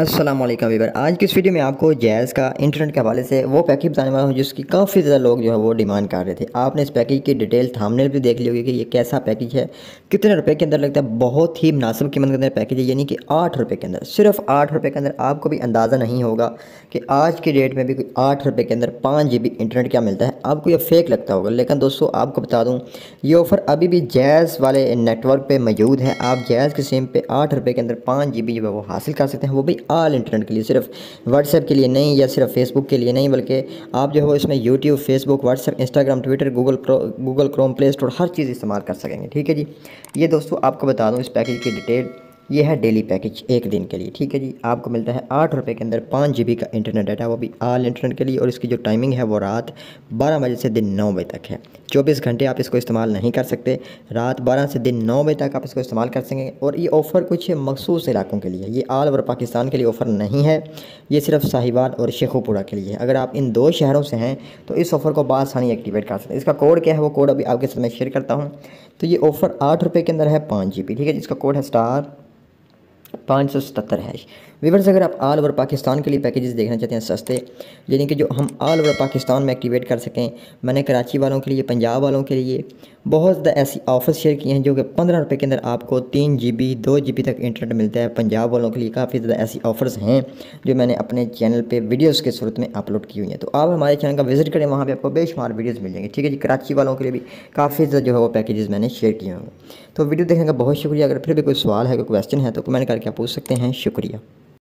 Aslam Weaver आज की इस वीडियो में आपको जैज़ का इंटरनेट के हवाले से वो पैकेज बताने वाला हूँ जिसकी काफ़ी ज़्यादा लोग जो है वो डिमांड कर रहे थे आपने इस पैकेज की डिटेल थामनेल भी देख ली होगी कि ये कैसा पैकेज है कितने रुपए के अंदर लगता है बहुत ही मुनासिब कीमत के अंदर पैकेज है यानी कि आठ रुपये के अंदर सिर्फ आठ रुपये के अंदर आपको भी अंदाज़ा नहीं होगा कि आज की डेट में भी कोई आठ रुपये के अंदर पाँच जी इंटरनेट क्या मिलता है आपको यह फेक लगता होगा लेकिन दोस्तों आपको बता दूँ ये ऑफ़र अभी भी जैज़ वाले नेटवर्क पर मौजूद है आप जैज़ के सिम पर आठ रुपये के अंदर पाँच जी जो है वो हासिल कर सकते हैं वो भी आल इंटरनेट के लिए सिर्फ व्हाट्सएप के लिए नहीं या सिर्फ फेसबुक के लिए नहीं बल्कि आप जो हो इसमें YouTube Facebook WhatsApp Instagram Twitter Google Google Chrome Play Store हर चीज़ इस्तेमाल कर सकेंगे ठीक है जी ये दोस्तों आपको बता दूँ इस पैकेज की डिटेल ये है डेली पैकेज एक दिन के लिए ठीक है जी आपको मिलता है आठ रुपये के अंदर पाँच जी का इंटरनेट डाटा वो भी आल इंटरनेट के लिए और इसकी जो टाइमिंग है वो रात बारह बजे से दिन नौ बजे तक है चौबीस घंटे आप इसको इस्तेमाल नहीं कर सकते रात बारह से दिन नौ बजे तक आप इसको इस्तेमाल कर सकेंगे और ये ऑफ़र कुछ मखसूस इलाकों के लिए ये आल और पाकिस्तान के लिए ऑफ़र नहीं है ये सिर्फ साहिवाल और शेखोपुरा के लिए है अगर आप इन दो शहरों से हैं तो इस ऑफ़र को बसानी एक्टिवेट कर सकते हैं इसका कोड क्या है वो कोड अभी आपके साथ मैं शेयर करता हूँ तो ये ऑफ़र आठ रुपये के अंदर है पाँच जी ठीक है जिसका कोड है स्टार पाँच सौ सतहत्तर हैश वीवर्स अगर आप ऑल ओवर पाकिस्तान के लिए पैकेजेस देखना चाहते हैं सस्ते यानी कि जो हम ऑल ओवर पाकिस्तान में एक्टिवेट कर सकें मैंने कराची वालों के लिए पंजाब वालों के लिए बहुत ज़्यादा ऐसी ऑफर्स शेयर किए हैं जो कि पंद्रह रुपये के अंदर आपको तीन जी बी दो जी बी तक इंटरनेट मिलता है पंजाब वालों के लिए काफ़ी ज़्यादा ऐसी ऑफर्स हैं जो मैंने अपने चैनल पर वीडियोज़ के सूरत में अपलोड की हुई हैं तो आप हमारे चैनल का विजिट करें वहाँ पर आपको बेशुमार वीडियोज़ मिल जाएंगे ठीक है जी कराची वालों के लिए भी काफ़ी ज़्यादा जो है वो पैकेजेस मैंने शेयर किए होंगे तो वीडियो देखने का बहुत शुक्रिया अगर फिर भी कोई सवाल है कोई क्वेश्चन है तो कमेंट करके आप पूछ सकते हैं शुक्रिया